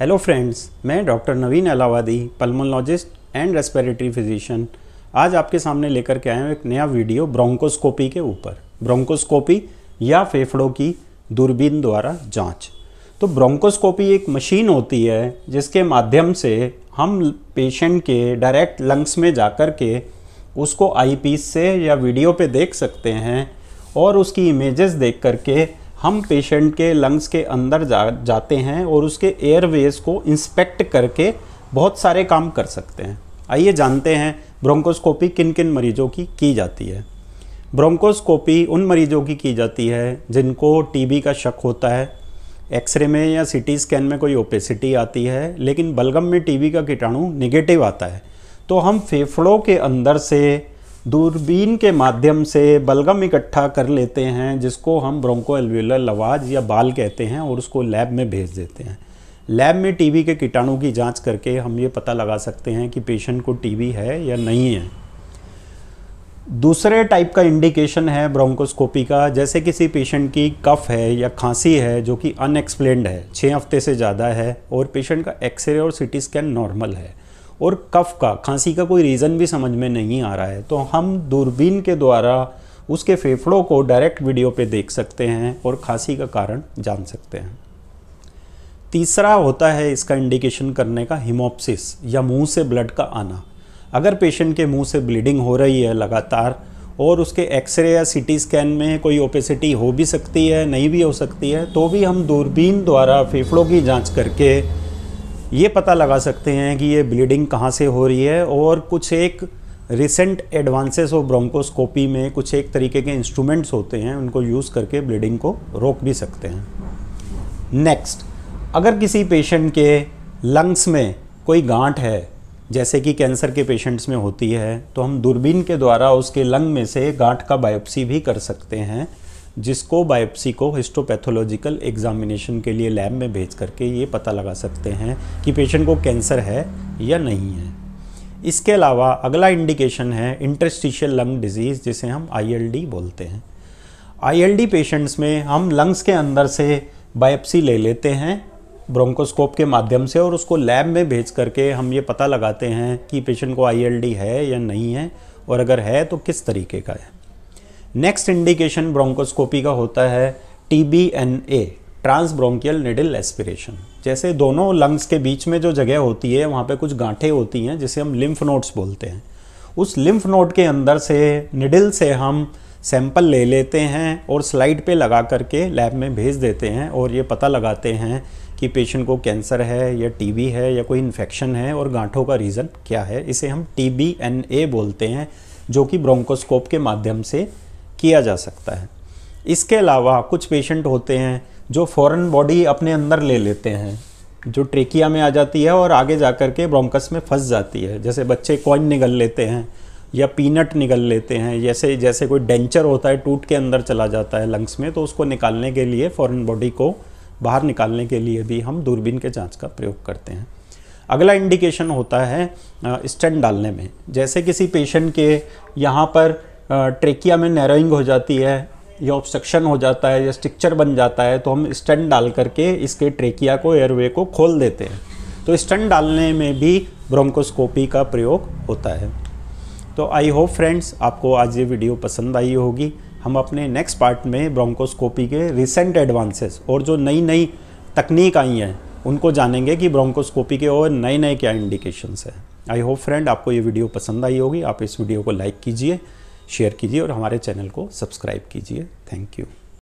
hello friends मैं doctor Naveen Alavadi pulmonologist and respiratory physician आज आपके सामने लेकर के आया हूँ एक नया वीडियो ब्रोंकोस्कोपी के ऊपर ब्रोंकोस्कोपी या फेफड़ों की दूरबीन द्वारा जांच तो ब्रोंकोस्कोपी एक मशीन होती है जिसके माध्यम से हम पेशेंट के डायरेक्ट लंग्स में जा कर के उसको आईपीस से या वीडियो पे देख सकते हैं और उसकी इमेजेस देख करके हम पेशेंट के लंग्स के अंदर जा जाते हैं और उसके एयरवेज को इंस्पेक्ट करके बहुत सारे काम कर सकते हैं आइए जानते हैं ब्रोंकोस्कोपी किन किन मरीजों की की जाती है ब्रोंकोस्कोपी उन मरीजों की की जाती है जिनको टीबी का शक होता है एक्सरे में या सीटी स्कैन में कोई ओपेसिटी आती है लेकिन बलगम में टीबी का कीटाणु निगेटिव आता है तो हम फेफड़ों के अंदर से दूरबीन के माध्यम से बलगम इकट्ठा कर लेते हैं जिसको हम ब्रोंको एलवेलर लवाज या बाल कहते हैं और उसको लैब में भेज देते हैं लैब में टीबी के कीटाणु की जांच करके हम ये पता लगा सकते हैं कि पेशेंट को टीबी है या नहीं है दूसरे टाइप का इंडिकेशन है ब्रोंकोस्कोपी का जैसे किसी पेशेंट की कफ़ है या खांसी है जो कि अनएक्सप्लेंड है छः हफ्ते से ज़्यादा है और पेशेंट का एक्सरे और सिटी स्कैन नॉर्मल है और कफ का खांसी का कोई रीज़न भी समझ में नहीं आ रहा है तो हम दूरबीन के द्वारा उसके फेफड़ों को डायरेक्ट वीडियो पे देख सकते हैं और खांसी का कारण जान सकते हैं तीसरा होता है इसका इंडिकेशन करने का हिमोप्सिस या मुंह से ब्लड का आना अगर पेशेंट के मुंह से ब्लीडिंग हो रही है लगातार और उसके एक्सरे या सीटी स्कैन में कोई ओपेसिटी हो भी सकती है नहीं भी हो सकती है तो भी हम दूरबीन द्वारा फेफड़ों की जांच करके ये पता लगा सकते हैं कि ये ब्लीडिंग कहाँ से हो रही है और कुछ एक रिसेंट एडवांसेस ऑफ ब्रोंकोस्कोपी में कुछ एक तरीके के इंस्ट्रूमेंट्स होते हैं उनको यूज़ करके ब्लीडिंग को रोक भी सकते हैं नेक्स्ट अगर किसी पेशेंट के लंग्स में कोई गांठ है जैसे कि कैंसर के पेशेंट्स में होती है तो हम दूरबीन के द्वारा उसके लंग में से गांठ का बायोप्सी भी कर सकते हैं जिसको बायोप्सी को हिस्टोपैथोलॉजिकल एग्जामिनेशन के लिए लैब में भेज करके ये पता लगा सकते हैं कि पेशेंट को कैंसर है या नहीं है इसके अलावा अगला इंडिकेशन है इंटरस्टिशियल लंग डिजीज़ जिसे हम आईएलडी बोलते हैं आईएलडी पेशेंट्स में हम लंग्स के अंदर से बायोप्सी ले लेते हैं ब्रोंकोस्कोप के माध्यम से और उसको लैब में भेज करके हम ये पता लगाते हैं कि पेशेंट को आईएलडी है या नहीं है और अगर है तो किस तरीके का है नेक्स्ट इंडिकेशन ब्रोंकोस्कोपी का होता है T B N A transbronchial needle aspiration जैसे दोनों लंग्स के बीच में जो जगह होती है वहाँ पे कुछ गांठें होती हैं जिसे हम लिम्फ नोड्स बोलते हैं उस लिम्फ नोड के अंदर से निडिल से हम सैंपल ले लेते हैं और स्लाइड पे लगा करके लैब में भेज देते हैं और ये पता लगाते हैं कि पेशेंट को कैंसर है या टी है या कोई इन्फेक्शन है और गांठों का रीज़न क्या है इसे हम टी बी एन ए बोलते हैं जो कि ब्रोंकोस्कोप के माध्यम से किया जा सकता है इसके अलावा कुछ पेशेंट होते हैं जो फॉरेन बॉडी अपने अंदर ले लेते हैं जो ट्रेकिया में आ जाती है और आगे जा कर के ब्रोंकस में फंस जाती है जैसे बच्चे कॉइन निगल लेते हैं या पीनट निगल लेते हैं जैसे जैसे कोई डेंचर होता है टूट के अंदर चला जाता है लंग्स में तो उसको निकालने के लिए फॉरेन बॉडी को बाहर निकालने के लिए भी हम दूरबीन के जांच का प्रयोग करते हैं अगला इंडिकेशन होता है स्टेंट डालने में जैसे किसी पेशेंट के यहाँ पर ट्रेकिया में नैरोइंग हो जाती है या ऑब्स्ट्रक्शन हो जाता है या स्ट्रिक्चर बन जाता है तो हम स्टंट डाल करके इसके ट्रेकिया को एयरवे को खोल देते हैं तो स्टंट डालने में भी ब्रोंकोस्कोपी का प्रयोग होता है तो आई होप फ्रेंड्स आपको आज ये वीडियो पसंद आई होगी हम अपने नेक्स्ट पार्ट में ब्रोंकोस्कोपी के रिसेंट एडवांसेस और जो नई नई तकनीक आई हैं उनको जानेंगे कि ब्रोंकोस्कोपी के और नए नए क्या इंडिकेशंस हैं आई होप फ्रेंड आपको ये वीडियो पसंद आई होगी आप इस वीडियो को लाइक कीजिए शेयर कीजिए और हमारे चैनल को सब्सक्राइब कीजिए थैंक यू